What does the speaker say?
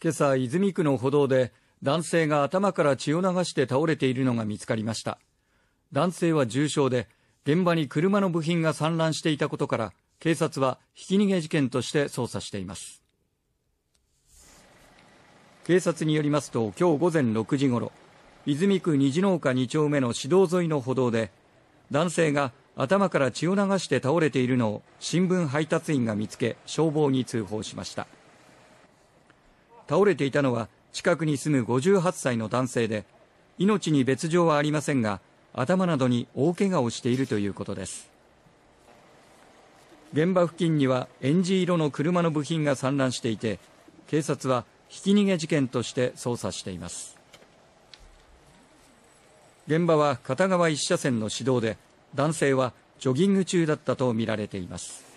今朝、泉区の歩道で男性が頭から血を流して倒れているのが見つかりました。男性は重傷で、現場に車の部品が散乱していたことから、警察はひき逃げ事件として捜査しています。警察によりますと、今日午前6時ごろ、泉区虹の丘2丁目の市道沿いの歩道で、男性が頭から血を流して倒れているのを新聞配達員が見つけ、消防に通報しました。倒れていたのは近くに住む58歳の男性で命に別状はありませんが頭などに大怪我をしているということです現場付近にはえんじ色の車の部品が散乱していて警察はひき逃げ事件として捜査しています現場は片側1車線の市道で男性はジョギング中だったとみられています